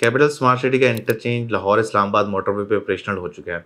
capital smart city का interchange Lahore Islamabad motorway पे operational हो चुका है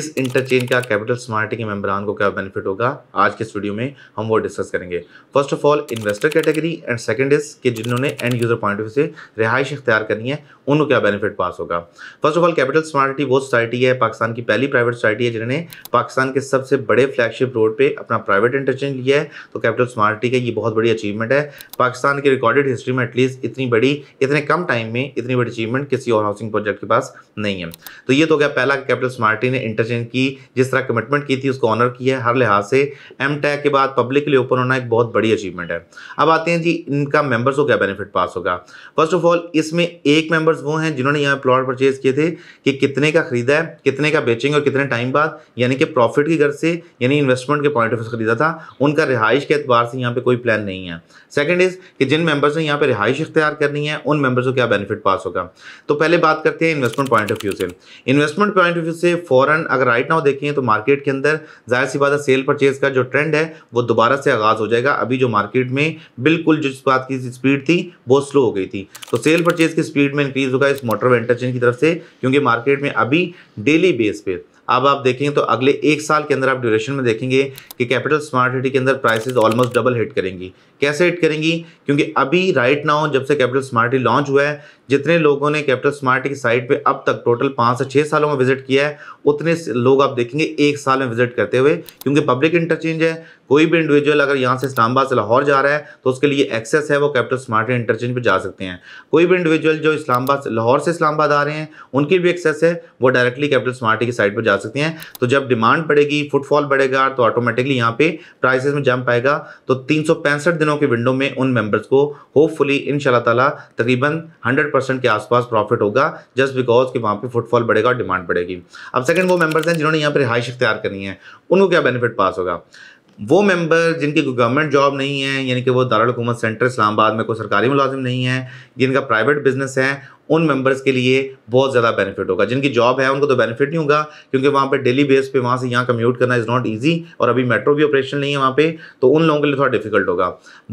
इस इंटरचेंज का कैपिटल स्मार्ट सिटी के मेम्बरान को क्या बेनिफिट होगा आज के स्टूडियो में हम वो डिस्कस करेंगे first of all investor category and second is कि जिन्होंने end user point of view से रिहाइश इख्तियार करनी है उनको क्या बेनिफिट पास होगा first of all capital smart city वो सोसाइटी है पाकिस्तान की पहली प्राइवेट सोसाइटी है जिन्होंने पाकिस्तान के सबसे बड़े फ्लैगशिप रोड पर अपना प्राइवेट इंटरचेंज लिया है तो कैपिटल स्मार्ट सिटी का ये बहुत बड़ी अचीवमेंट है पाकिस्तान की रिकॉर्डेड हिस्ट्री में एटलीस्ट इतनी बड़ी इतने कम टाइम में इतनी बड़ी अचीवमेंट अग्रीमेंट किसी और हाउसिंग प्रोजेक्ट के पास नहीं है तो ये तो क्या पहला कैपिटल स्मार्टी ने इंटरचेंज की जिस तरह कमिटमेंट की थी उसको ऑनर किया है हर लिहाज से एम के बाद पब्लिकली ओपन होना एक बहुत बड़ी अचीवमेंट है अब आते हैं जी इनका मेंबर्स को क्या बेनिफिट पास होगा फर्स्ट ऑफ ऑल इसमें एक मेंबर्स वो हैं जिन्होंने यहाँ प्लॉट परचेज किए थे कि कितने का खरीदा है कितने का बेचेंगे और कितने टाइम बाद यानी कि प्रॉफिट की गर्ज से यानी इन्वेस्टमेंट के पॉइंट ऑफ व्यू खरीदा था उनका रिहाइश के अतबार से यहाँ पे कोई प्लान नहीं है सेकंड इज कि जिन मेंबर्स ने यहाँ पे रिहाइश इख्तियार करनी है उन मेंबर्स को क्या बेनिफिट पास होगा तो पहले बात करते हैं इन्वेस्टमेंट पॉइंट ऑफ व्यू से इन्वेस्टमेंट पॉइंट ऑफ व्यू से फॉरन अगर राइट नाउ देखें तो मार्केट के अंदर जाहिर सी बात है सेल परचेज का जो ट्रेंड है वो दोबारा से आगाज़ हो जाएगा अभी जो मार्केट में बिल्कुल जिस बात की स्पीड थी वो स्लो हो गई थी तो सेल परचेज की स्पीड में इंक्रीज होगा इस मोटर वेंटरचेन की तरफ से क्योंकि मार्केट में अभी डेली बेस पे अब आप देखेंगे तो अगले एक साल के अंदर आप ड्यूरेशन में देखेंगे कि कैपिटल स्मार्ट सिटी के अंदर प्राइसेस ऑलमोस्ट डबल हिट करेंगी कैसे हिट करेंगी क्योंकि अभी राइट नाउ जब से कैपिटल स्मार्ट सिटी लॉन्च हुआ है जितने लोगों ने कैपिटल स्मार्ट की साइट पे अब तक टोटल पाँच से छः सालों में विजिट किया है उतने लोग आप देखेंगे एक साल में विजिट करते हुए क्योंकि पब्लिक इंटरचेंज है कोई भी इंडिविजुअल अगर यहाँ से इस्लामाबाद से लाहौर जा रहा है तो उसके लिए एक्सेस है वो कैपिटल स्मार्ट इंटरचेंज पर जा सकते हैं कोई भी इंडिविजुअल जो इस्लामाबाद लाहौर से इस्लामाबाद आ रहे हैं उनकी भी एक्सेस है वो डायरेक्टली कैपिटल स्मार्ट की साइट पर जा सकते हैं तो जब डिमांड बढ़ेगी फुटफॉल बढ़ेगा तो ऑटोमेटिकली यहाँ पे प्राइसेस में जंप आएगा तो तीन दिनों के विंडो में उन मेम्बर्स को होपफुली इन ताला तकरीबन हंड्रेड परसेंट के आसपास प्रॉफिट होगा जस्ट बिकॉज कि वहाँ पे फुटफॉल बढ़ेगा और डिमांड बढ़ेगी अब सेकंड वो मेंबर्स हैं जिन्होंने यहाँ पर रिहाइश इख्तियार करनी है उनको क्या बेनिफिट पास होगा वो मेंबर जिनकी कोई गवर्नमेंट जॉब नहीं है यानी कि वो दारकूमत सेंटर इस्लामाबाद में कोई सरकारी मुलाजिम नहीं है जिनका प्राइवेट बिजनेस है उन मेंबर्स के लिए बहुत ज़्यादा बेनिफिट होगा जिनकी जॉब है उनको तो बेनिफिट नहीं होगा क्योंकि वहाँ पर डेली बेस पे वहाँ से यहाँ कम्यूट करना इज़ नॉट ईजी और अभी मेट्रो भी ऑपरेशन नहीं है वहाँ पे तो उन लोगों के लिए थोड़ा डिफिकल्ट होगा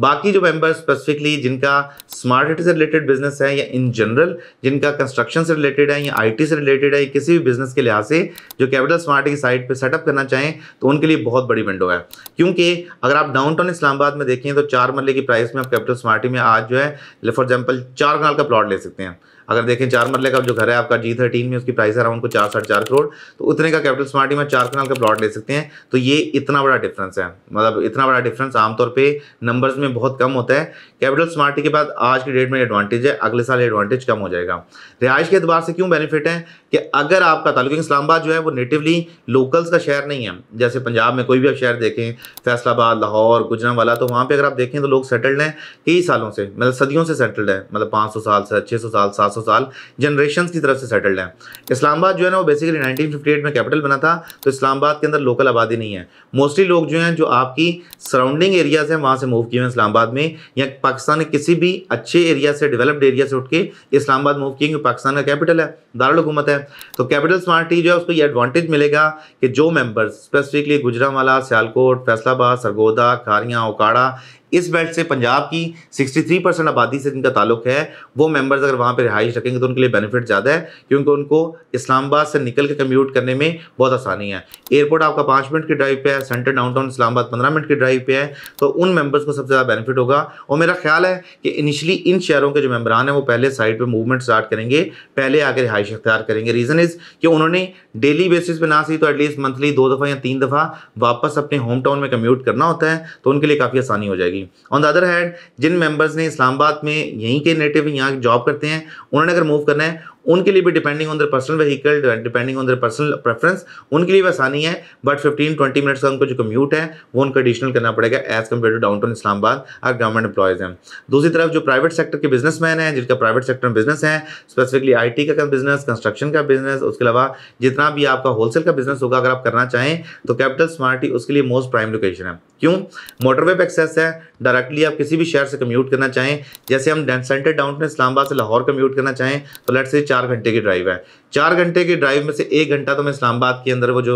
बाकी जो मेंबर्स स्पेसिफिकली जिनका स्मार्ट सिटी से रिलेटेड बिजनेस है या इन जनरल जिनका कंस्ट्रक्शन से रिलेटेड है या आई से रिलेटेड है किसी भी बिजनेस के लिहाज से जो कैपिटल स्मार्ट की साइट पर सेटअप करना चाहें तो उनके लिए बहुत बड़ी विंडो है क्योंकि अगर आप डाउन इस्लामाबाद में देखें तो चार मरले की प्राइस में आप कैपिटल स्मार्टी में आज जो है फॉर एग्जाम्पल चार कनाल का प्लॉट ले सकते हैं अगर देखें चार मरले का जो घर है आपका जी थर्टीन में उसकी प्राइस है अराउंड को चार साढ़े चार करोड़ तो उतने का कैपिटल स्मार्टी में चार कनाल का प्लॉट ले सकते हैं तो ये इतना बड़ा डिफरेंस है मतलब इतना बड़ा डिफरेंस आमतौर पर नंबर्स में बहुत कम होता है कैपिटल स्मार्टी के बाद आज की डेट में एडवांटेज है अगले साल एडवांटेज कम हो जाएगा रिहाइश के अतबार से क्यों बेनिफिट है कि अगर आपका तालुक इस्लामाबाद जो है वो नेटिवली लोकल्स का शहर नहीं है जैसे पंजाब में कोई भी आप शहर देखें फैसलाबाद लाहौर वाला तो वहाँ पर अगर आप देखें तो लोग सेटल्ड हैं कई सालों से मतलब सदियों से सेटल्ड है मतलब पाँच साल से छः साल सात सौ साल जनरेशन की तरफ से सेटल्ड हैं इस्लामाबाद जो है ना वो बेसिकली 1958 में कैपिटल बना था तो इस्लामाबाद के अंदर लोकल आबादी नहीं है मोस्टली लोग जो हैं जो आपकी सराउंडिंग एरियाज़ हैं वहाँ से मूव किए हैं इस्लामाबाद में या पाकिस्तान के किसी भी अच्छे एरिया से डेवलप्ड एरिया से उठ के इस्लामाबाद मूव किए क्योंकि पाकिस्तान का कैपिटल है दारकूमत है तो कैपिटल स्मार्ट जो है उसको ये एडवांटेज मिलेगा कि जो मेम्बर्स स्पेसिफिकली गुजरावाला सियालकोट फैसलाबाद सरगोदा खारियाँ ओकाड़ा इस बेल्ट से पंजाब की 63 परसेंट आबादी से जिनका ताल्लुक है वो मेंबर्स अगर वहाँ पर रिहाइश रखेंगे तो उनके लिए बेनिफिट ज़्यादा है क्योंकि उनको इस्लामाबाद से निकल के कम्यूट करने में बहुत आसानी है एयरपोर्ट आपका पाँच मिनट की ड्राइव पे है सेंटर डाउनटाउन इस्लामाबाद पंद्रह मिनट की ड्राइव पे है तो उन मेम्बर्स को सबसे ज़्यादा बेनिफिट होगा और मेरा ख्याल है कि इनिशली इन शहरों के जो मेम्बरान हैं वो पहले साइड पर मूवमेंट स्टार्ट करेंगे पहले आकर रिहाइश अख्तियार करेंगे रीज़न इज़ कि उन्होंने डेली बेसिस पर ना सही तो एटलीस्ट मंथली दो दफ़ा या तीन दफ़ा वापस अपने होम टाउन में कम्यूट करना होता है तो उनके लिए काफ़ी आसानी हो जाएगी लिए ऑन द अदर हैंड जिन मेंबर्स ने इस्लामाबाद में यहीं के नेटिव यहाँ जॉब करते हैं उन्होंने अगर मूव करना है उनके लिए भी depending on the personal vehicle depending on the personal preference उनके लिए भी आसानी है बट फिफ्टीन ट्वेंटी मिनट्स का उनको जो कम्यूट है वो उनको एडिशनल करना पड़ेगा as compare to downtown Islamabad और गवर्नमेंट एम्प्लॉयज़ हैं दूसरी तरफ जो प्राइवेट सेक्टर के बिजनेसमैन हैं जिनका प्राइवेट सेक्टर में बिजनेस है स्पेसिफिकली आई का बिजनेस कंस्ट्रक्शन का बिजनेस उसके अलावा जितना भी आपका होलसेल का बिजनेस होगा अगर आप करना चाहें तो कैपिटल स्मार्टी उसके लिए मोस्ट प्राइम लोकेशन है क्यों मोटरवे पे एक्सेस है डायरेक्टली आप किसी भी शहर से कम्यूट करना चाहें जैसे हम सेंटर डाउन टाउन इस्लामाबाद से लाहौर कम्यूट करना चाहें तो लेट से चार चार घंटे की ड्राइव है चार घंटे के ड्राइव में से एक घंटा तो मैं इस्लामाबाद के अंदर वो जो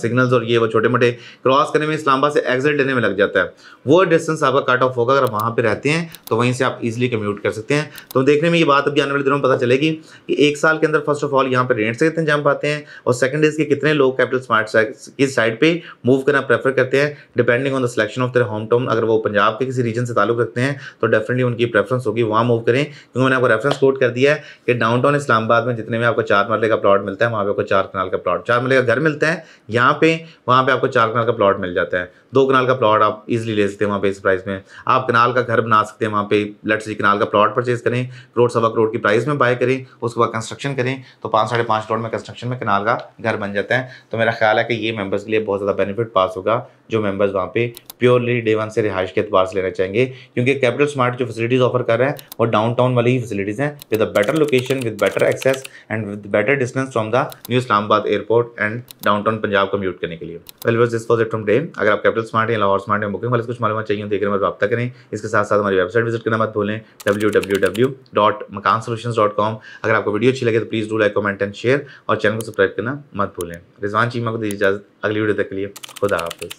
सिग्नल्स और ये वो छोटे मोटे क्रॉस करने में इस्लामाबाद से एग्जिट लेने में लग जाता है वो डिस्टेंस आपका कट ऑफ होगा अगर वहाँ पर रहते हैं तो वहीं से आप इजिली कम्यूट कर सकते हैं तो देखने में ये बात अभी आने वाले दिनों में पता चलेगी कि एक साल के अंदर फर्स्ट ऑफ ऑल यहाँ पर रेंट से कितने जम पाते हैं और सेकंड इज़ के कितने लोग कैपिटल स्मार्ट की साइड पर मूव करना प्रेफर करते हैं depending on the selection of their home town अगर वो पंजाब के किसी रीजन से ताल्लुक रखते हैं तो डेफिनेटली उनकी प्रेफरेंस होगी वहाँ मूव करें क्योंकि मैंने आपको रेफरेंस कोट कर दिया है कि डाउन टाउन इस्लामाबाद में जितने में आपको चार सात मरले का प्लॉट मिलता है वहाँ पे आपको चार कनाल का प्लॉट चार मरले का घर मिलता है यहाँ पे वहाँ पे आपको चार कनाल का प्लॉट मिल जाता है दो कनाल का प्लॉट आप इजिली ले सकते हैं वहाँ पे इस प्राइस में आप कनाल का घर बना सकते हैं वहाँ पे लट सी कनाल का प्लॉट परचेज करें करोड़ सवा करोड़ की प्राइस में बाय करें उसके बाद कंस्ट्रक्शन करें तो पाँच साढ़े पाँच करोड़ में कंस्ट्रक्शन में कनाल का घर बन जाता है तो मेरा ख्याल है कि ये मेम्बर्स के लिए बहुत ज़्यादा बेनिफिट पास होगा जो मेम्बर्स वहाँ पे प्योरली डे वन से रिहाइश के अतबार से लेना चाहेंगे क्योंकि कैपिटल स्मार्ट जो फैसिलिटीज़ ऑफर कर रहे हैं वो डाउन टाउन वाली ही फैसिलिटीज़ हैं with a better location with better access and with better the new the airport and downtown Punjab Punjab mute करने के लिए well was this was it from day अगर आप कैपिटल स्मार्ट या Lahore smart में बुकिंग वाले कुछ मालूम चाहिए देखने में रब्ता करें इसके साथ साथ हमारी वेबसाइट विजिट करना मत भूलें www.makansolutions.com अगर आपको वीडियो अच्छी लगे तो please do like comment and share और चैनल को सब्सक्राइब करना मत भूलें रिजवान चीमा को दीजिए इजाज़त अगली वीडियो तक के लिए खुदा हाफिज़